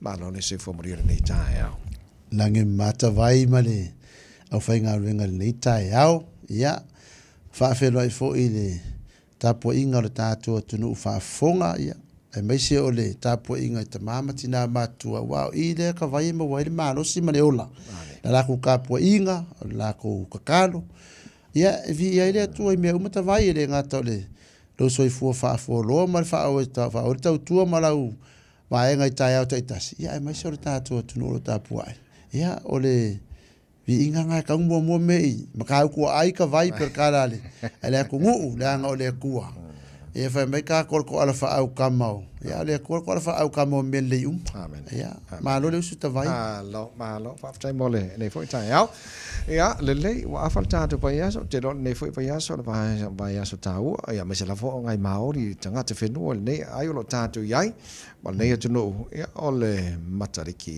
ma lo ne se fo mo rire nei tai ao na nge mata vai ma au fai nga ringa nei tai ao ya fa fe lo fo i le tapo inga le tatu atu nu fa fonga ya e mai se ole tapo inga te mama tina matua wao i le ka vai ma wai le ma lo si ma ola la la ku ka po inga la ku ka kalo ya vi ya le tu i me u mata vai le nga tole lo soi fo fa fo lo ma fa o ta fa o ta tua ma la u vaega i tai taʻitasi ia e maisi o le tatou atunu o lo tapu ai ia o ka viiga kaumuamua mei makaukuaai kavai perkalale ae le akuguu le aga o le akua ia fai mai ko kakoalakoala au kamao. Ya le kor kor fa au kamo meliu. Amen. Ya. Ma lo le su ta vai. Ah lo ma lo fa tai mole le foi tai au. Ya le le wa fa ta to pa ya so te lo ne foi pa ya so le vai ba ya so ta u. Ya me se la fo ngai ma o ri tanga te fenu le ne ai lo ta tu yai. Ba ne ya tuno ya ole matari ki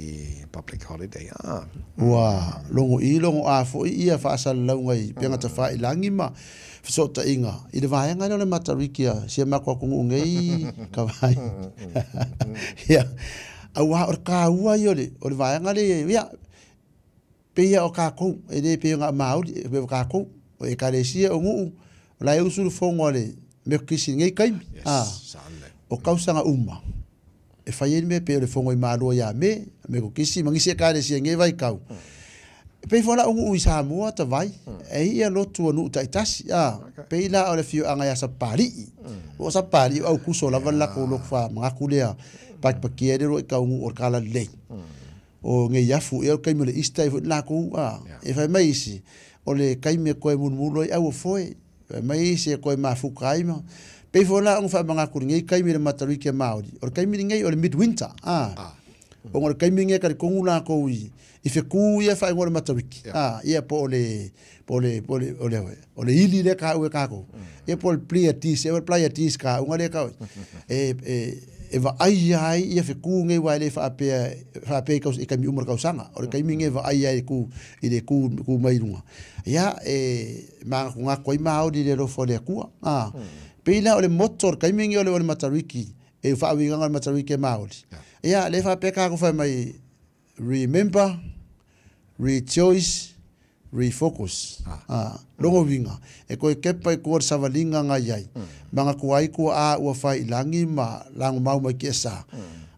public holiday. Ah. Wa lo i lo a fo i ya fa sa lo ngai pe nga ta fa i langi ma. Fisota inga. Ile vahenga ni ole matariki ya. Siema kwa kungu ngei. Kawai. ia auā or le kāuai o le o le vaega le ia peia o kākou e lē pe ga maoli pe o kākou o ekalesia o muu o lae usulufogo a le mekisinigei kaimi o kausaga uma e fai me pe o le fogo i mālua iā me me kokisi magisi ekalesia gei vaikau mm. pei fola ugu i sa mua ta vai hmm. e ia lo tu nu ta itasi a pei la ole fio anga ya sa pali hmm. o sa pali au ku so la vala ko lo fa ma ku le pa pa kiere ro e ka ugu or kala hmm. e le e o nge ya fu er kai mele istai fu la ku a e fa mai si ole kai me ko e mun mulo i au foi mai si ko e ma fu kai ma pei fola un fa ma ku nge kai mele mataru ke maudi or kai mele nge ole midwinter a ah. ah. Mm. o ngore kaiminge kari kongu la ko wi i fe ku ye fa ngore matawiki ah yeah. ye pole pole po le po le ole ole ili le ka we mm. ka ko ye po plea tis ye plea tis ka ngore ka e e e va ai ai ye fe ku nge e mm. wa le fa pe fa pe ka i kami umur ka sanga ole kaiminge va ai ai ku i le ku ku mai runga ya e ma ngwa ko i ma au di le lo fo le ku ah pe ile ole motor kaiminge ole ole matawiki e fa wi nga ma tawi ke maoli ya le fa pe ka ko fa mai remember rejoice refocus ah, ah longo winga e ko hmm. ke pa ko sa valinga hmm. nga yai manga ko ai ko a wa fa ilangi ma lang mau ma kesa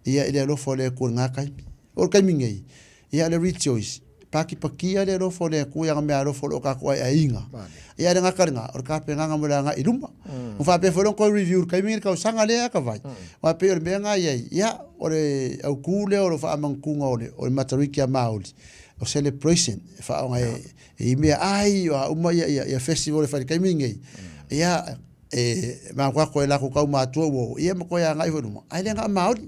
ya ile lo fo le ko nga kai or kai mingei ya le rejoice paki paki ya le rofo le ku yang me rofo lo ka ku ya inga ya le ngakar nga or ka pe nga nga nga iluma mu mm. fa pe folon ko review ka mi ka usanga le ya ka vai mm. wa pe or me nga ya ya ore au ku le or fa man ku nga ole or matariki ya maul o sele prison fa nga e, e me ai wa uma ya ya festival fa e ka mi nga mm. ya e ma kwa ko la ku ka ma tu wo ya mo ko ya nga iluma ai le nga maul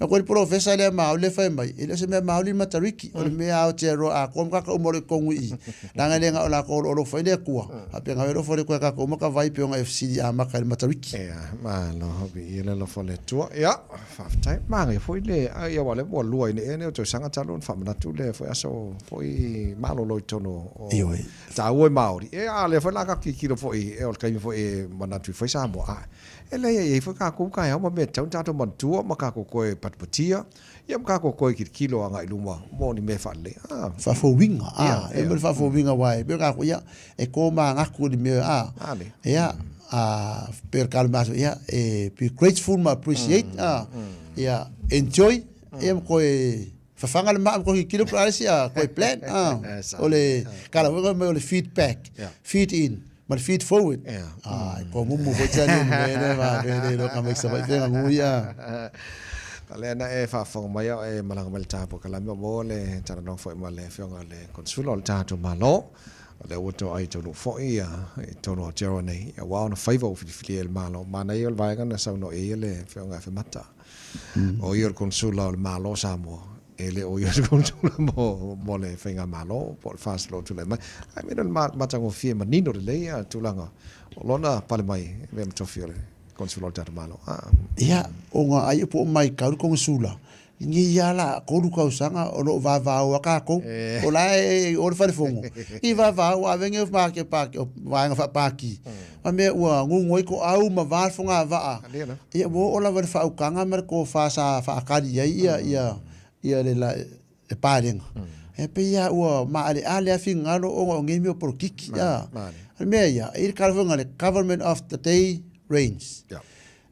ma ko professor le ma ole fa mai ile e se me ma ole matariki o me a o tero ah. a ko mo ka ko mo ko ngui la nga le nga ola ko ro fa ile ku a pe nga ro fo le ko ka ko mo ka vai pe nga fc a ma ka matariki ya ma no ho bi ile lo fo le tu ya fa ta ma re fo ile a ya wale bo lu ai ne ne o tsa nga talon fa na tu le fo ya so fo i ma lo lo to no o ta wo ma o ri e a le fo la ka ki ki ro fo i e o ka mi fo e ma na tu fo sa mo a ele ia i whaka ko ka ha ma me tau tato man tua ma ka ko koe patpatia ia ma ka ko koe ki kilo anga i luma mo ni me whale ah. whafo winga ah, e mele whafo winga wai pe ka ko ia e ko ma ngaku ni me ah. ia ah, per kalmaso ia e be grateful ma appreciate ah. Ừ, ia à, ừ. enjoy ia ma koe fafanga le maa kohi kilo pra alesi a koe plan ah. ole kala wega me ole feedback dạ. feed in my feet forward. Yeah. Ay, mm. pongo un bufete ali mene va vele lo kama kisa venga nguya. Tale na e fa eh, fong ya e malang mel tapo kala me bole tana no foi male fionga le consulo al tato malo. Le woto ai to lo foi ya e to no jero nei. E wa on a five of the filial malo mana yo vai na sa no e le eh, fo nga fe mata. Mm. O yo consulo al malo samo. e le o yo ko tu la mo mo le fenga malo po fast lo tu le mai ai mi ron ma ta ngo fie ma ni no le ya tu la nga lo na pa le mai ve mo tofio le ko tu lo ta malo ah ya o nga ai po mai ka ko ngo sula ni ya la ko lu ka usanga o lo va va o ka ko eh. o la e o le fa le fongo i va va o ave nge fa ke pa hmm. ke va nge fa pa ki ma me o ngo ngo ko au ma va fa nga va a ya bo o la va fa u ka nga mer ko fa sa fa ka di ya ya ia le la e pareng e pe ia ua ma ale ale afi ngalo o ngi mio por kiki ya me ia i kalvonga le government of the day rains.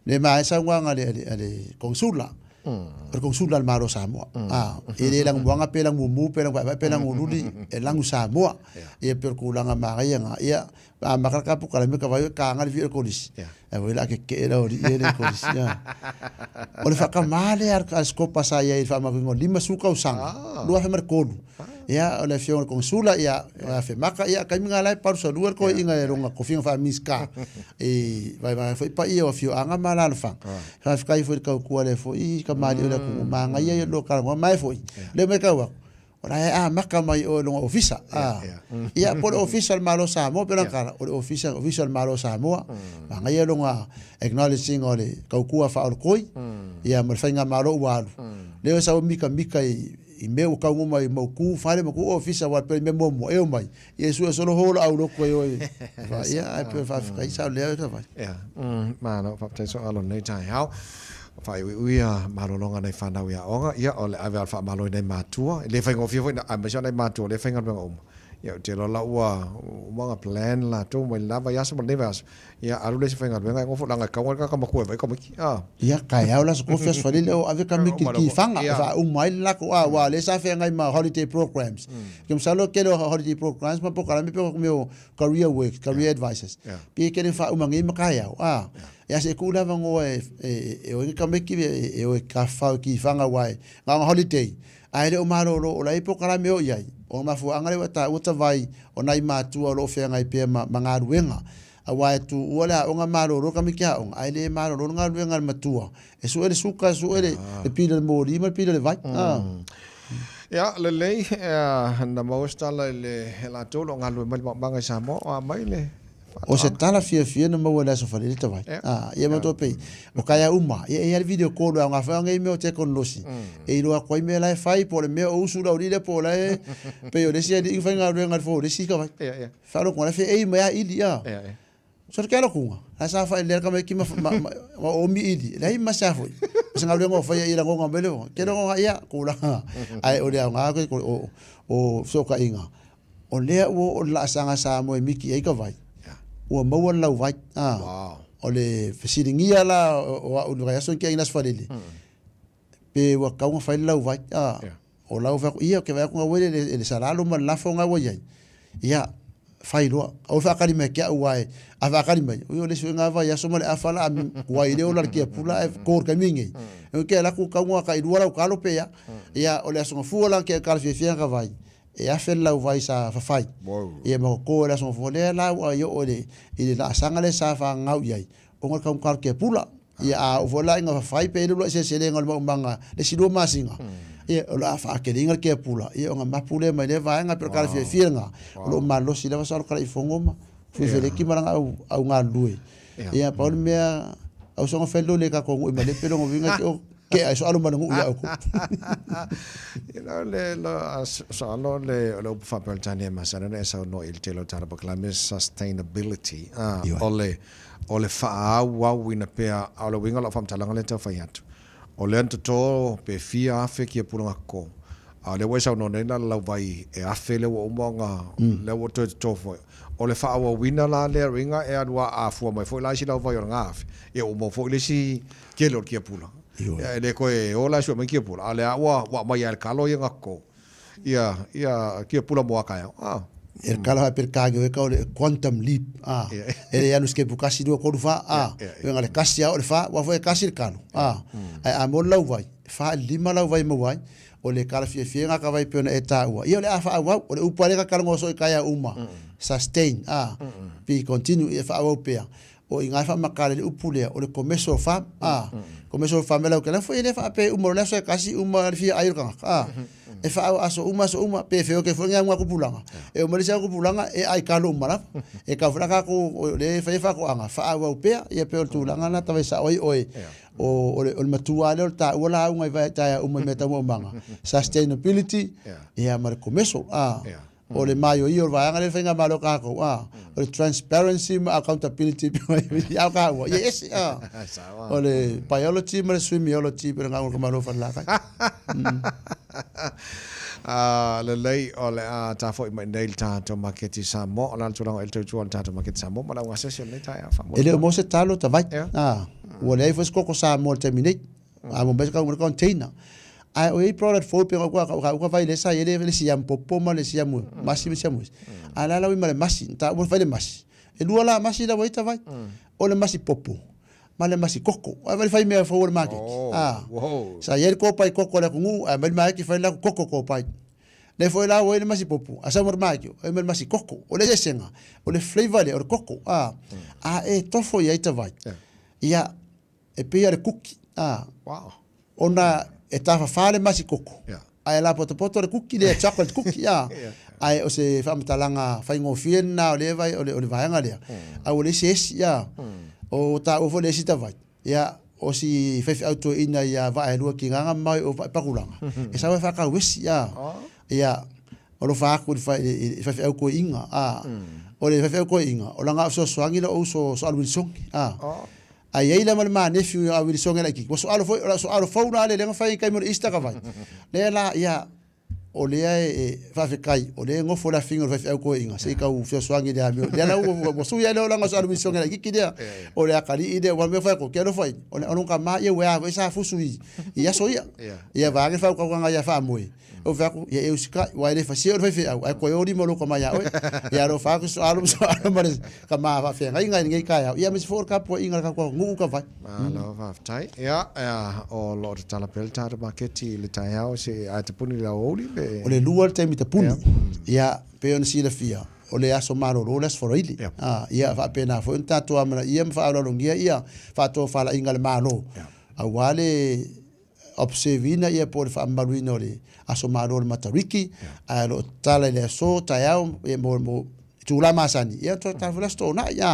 le ya. ma sa ngwa ngale ale ale konsula Perkong ko sul almalo samoa a ide lang buang pe lang mumu pe lang pa pe lang hmm. ululi e eh, lang samoa e per ko langa ya. maria nga ia ah, makar kapuk kalau kalame ka ka ngal vir kolis e wela ke ke la ori ele kolis ya ole fa ka male ar ka skopa sa fa ma lima suka usanga ah. lua ia ona fiona konsula ia ona ia kai minga lai paru sa e ronga ko fiona fa miska foi pa ia o fio anga mala alfa ah. foi ka ku foi ka mali ona mm. ku manga lo ka ngo foi le me ka wa e a ah, maka mai o longa ofisa ah. ia por official malo sa mo pero ka o official official malo sa mo mm. manga ia longa acknowledging ole ka ku fa or koi mm. ia mo malo wa le sa mika i i me o kaungo mai mo ku fare mo ku ofisa wa pe me mo mo e o mai e su solo hola au lo koe oi va ia e pe fa fa isa le o ka va ia mm ma no fa te so alo nei tai how fa we we a ma lo longa nei fa na we a onga ia o le ave alfa ma lo nei ma tua le fa ngo fi fo na ambe jo nei ma tua le fa ngo ya te lo la uh, wa wa nga plan la to mo la va ya so ne va ya aru le se fenga venga ngofo langa ka ngol ka ka makue vai ka maki a ya ka ya la so fes fa le o ave ka miki ki fanga va u mai la ko a wa le sa fe ngai ma holiday programs mm. kem sa lo ke lo holiday programs ma po ka mi po mi career work career advices pi ke ne fa u mangi ma ka ya a ya se ku la va ngo e e o e, e, e, ka miki e o ka fa ki fanga wa nga holiday aere o maroro o lai poka rame o iai, o mafu angare wata wata vai o nai mātua lo fea ngai pia ma, ma a wae tu uale a onga maroro kami kia onga, aere e maroro ngā matua, e su ere suka, e su ere ah. e pila le mōri, ma pila le vai. Ya, yeah, mm. le lei, uh, na mawestala e le, le la tolo ngā ruenga mali mga mo, a mai le, osetala fiafia na maua le aso falele tavai ia matou pei o kae a uma ia ia le ko kolu aoga fai agai me o tekonolosi e iloa kuai mea lae fai po le mea o usu laulile po lae pei o lesi alii faigaluega le fou lesi kavai faalogoga le feei ma aili a so le kealokuga la sa fai lea kamaiki ma omi ili nga masa foi masagaluega o nga ia lagoga mai nga kelagoga ia kulaga ai o dia nga ko o sookaʻiga o lea ua o le o la sa moe miki ai vai ua maua lau vai ah, o le fesiligia la o aʻu aso ke aina pe ua kauga fai le lau vai ah. yeah. o lau feaku ia ke le salalo ma lafo gauai ai ia failoa au faakalima ke aʻu ae a le suega vai aso ma le afa la uai lea o lalekia pula e koorkamigei hmm. ke laku kauga kailua lau kalo pea ia hmm. o le asogafua la ke kalafiafiaga vai e afe lau vai sa fafai e ma ko la son fole la wa yo ole i la sanga le sa fa ngau yai o ngol kam kar ke pula ia a o vola inga fafai pe lo se se le ngol manga le silo masinga e hmm. o la fa ke dinga ke pula e o nga mapule mai le vai nga per kar fe firnga o lo malo si le sa kar i fongoma fe fe le kimara au au nga E a paul mea son songa felo le ka ko ngoi ma le pelo ngovinga ke ke ai so soalo mana ya ko you know le lo so alu le lo fa pel tani ma sa na saunoa no il telo tar talapakalame sustainability ah ole ole fa wa le faaau ina pea o le uiga loo faamatalaga le mm. fa yat ole le to pe fi a fia afe kia pulaga kokō a le wai saunoa na la vai e a fe e, le wo mo nga le wo to ua toetotō foi o le faauauina la le ringa e a fo mai fo la la vai nga e o mo fo le lesi ke lo ki pu pulaga ia ele koe ola so mai kia pula ale wa wa mai al kalo ia ngako ia ia kia pula mo akaya ah el hmm. kala ha per kage we kaole quantum leap ah. a ele anu ske bukasi do ko fa a ah. we ngale kasi a ole fa wa fo kasi kalo a ah. hmm. a mo lau vai fa lima lau vai mo vai ole kala fie fie nga vai pe na eta eh, wa ia ole afa wa ole upare ka kala so kaya uma hmm. sustain a pi continue fa wa pe o inga fa makale le upule o le komeso fa a komeso fa mela ke la foi le fa pe umor le so kasi umor fi ayo kan a e fa aso uma so uma pe fe o ke foi nga kupulanga e o melisa kupulanga e ai kalo umara e ka fra ka ko le fa fa ko anga fa o pe e pe o tulanga na tava sa oi oi o o le matua le ta wala unga vai ta umor meta mo manga sustainability e amar komeso a yeah. o le mai o i o vaanga le whainga malo kākou a o le transparency ma accountability pio i au kāua i esi a o le biology ma le swimiology pio ngā ngā malo whanlakai a ah, le lei o le a tafo i mai nei tātou maketi sa mo o lana tūlanga el tautua o tātou maketi sa mo ma lau ngasese o nei tai a whamu ele o mose talo ta vai a ah, ua le aifo skoko sa mo le terminate a mo besa kau ngā container a o i product fo pe ko ka ka vai mm. le oh, ah. sa ele le siam popoma le siam mu masi le siam mu ala la wi male masi ta wo vai le masi e lua la masi la vai ta vai o le masi popo ma le masi koko a vai fai me fo o market ah sa yel ko pai koko la kungu a mel mai ki fai la koko ko pai le foi la wai le masi popo a sa mor mai o mel masi koko o le senga o le flavor le o koko ah mm. a e tofo ia ta vai ia e pe ia le cookie ah wow ona e tafafale masi koko yeah. ae la poto le kuki de chocolate kuki ia ya. yeah. ae o se faamatalaga faigofie na o le vai o le vaega ya, au o le isi ya, ia o taua foi le esi tavai ia ya. o si faifeautuaina ia vaaelua kigaga mai o vaepakulaga e sau Ya. faakauesi oh. ia ia ya. o lo faaku i faifeaukoiʻiga a hmm. o le faifeaukoiʻiga o langa so swangi lo ou so soaluilisogi a oh. ai ai ah, le ma nefiu au i le soga laʻikiiki ua soalo foi soalo a le lega fai kai mo le ista ka vai le la ia o lea e fafekai o lea ngofo la fingo fafeau koiga sei kau feosoagi le amio lea lau vosu ia le olaga so alumisioge la kiki lea o le akali'i le uamea faekokea lofa ini o le aluga ma ia ue avei sa fusu i i aso ia ia vage faukaugaga ia faamoe o feaku ia eu sikai ua ele fasia o le faifeau ae koe o lima loko mai aoe ia lo faku soalo soalo ma le kamā faafeagaiga legei kaeao ia mesi fo le kapuaʻiga le kakua guu kavai malo faafetai ia o loo tatala pele tata maketi i le taeao se ae tapuni lau ouli pe o le lua le taimi ia pe ona silafia o le aso malōlō le aso falaili ia faapena foi ona tatou amana ia ma faaaloalogia ia faatoa falaʻiga le mālō auā le obsevina ia po le faamamaluina o le aso mālō le matariki ae loo tala i le aso taeao ia mo tula masani ia tafulaso toʻonaʻi a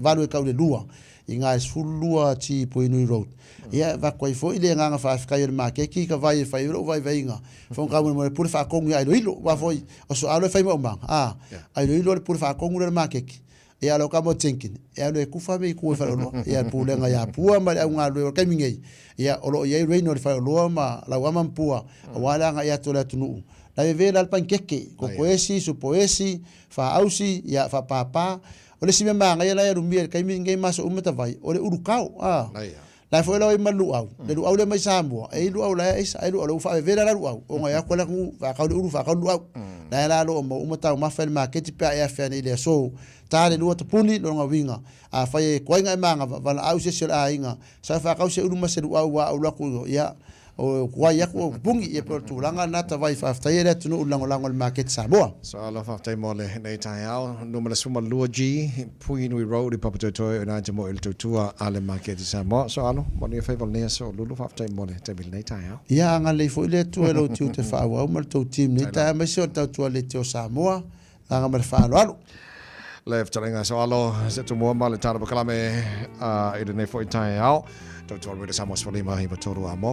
valu e kau le lua i ngā sulua ti pui nui road. Ia mm. yeah, wako i fōi lea ngānga whae whakai ori māke, ki ka vai e whai ura uvai vai inga. Fōn kāu mwere pūre whakongu i ailo ilo, wā fōi, o so alo e whai maumang. Ah, yeah. ailo ilo ori pūre whakongu ura māke ki. E alo kā mō tenkin. E alo e kufa me i kua whai oloa. E alo pūle ngā pua ma lea ngā lua kai mingei. E alo i ai reino ori whai oloa ma lau amam pua. Mm. A wā lea ia tō lea tunuu. la veve la pankeke ko poesi su poesi fa ausi ya fa papa ole si memang ah. mm. mm. mm. ya la rumbi kai mi ngai maso umata vai ole urukau ah la fo la malu au le lu au le mai sambo e lu au la is ai lu au fa la lu au o ngai ko la ku fa ka lu fa ka lu au la la lo mo umata ma fa ma ke ti pa ya fa ni le so ta le lu to puni lo nga winga a fa ye ko ngai manga va au se se la inga sa fa ka se lu ma se lu au wa au la ku ya o kwa ya ko bungi e por tu na ta vai fa tai le le market saboa so ala fa tai e nei tai ao no mala suma luoji puinu road i papato to te mo il tu tu ale market saboa so alo mo e so lulu fa tai e mole te bil nei tai ao ya nga le fo le tu te fa wa mo to team nei tai ma so ta tu le te saboa langa ma fa alo le fatalega soalo se tumua ma le tala i lenei foʻi taeao tautualuile sa moasfalima i vatoru a mo